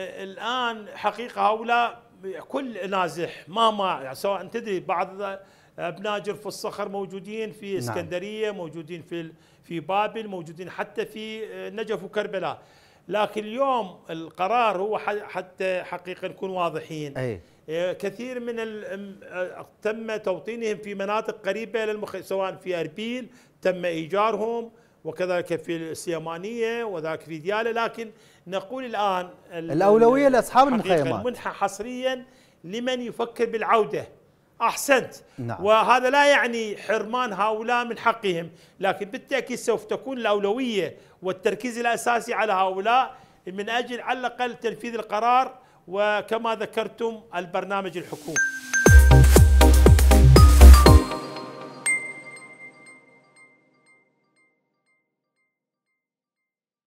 الان حقيقه هؤلاء كل نازح ما ما يعني سواء تدري بعض ابناء جرف الصخر موجودين في نعم. اسكندريه نعم. موجودين في في بابل موجودين حتى في نجف وكربلاء لكن اليوم القرار هو حتى حقيقه نكون واضحين أي. آه، كثير من آه، تم توطينهم في مناطق قريبه للمخ... سواء في اربيل تم ايجارهم وكذلك في السيمانيه وذاك في دياله لكن نقول الان الاولويه لاصحاب المخيمات المنحه حصريا لمن يفكر بالعوده احسنت نعم. وهذا لا يعني حرمان هؤلاء من حقهم لكن بالتاكيد سوف تكون الاولويه والتركيز الاساسي على هؤلاء من اجل على الاقل تنفيذ القرار وكما ذكرتم البرنامج الحكومي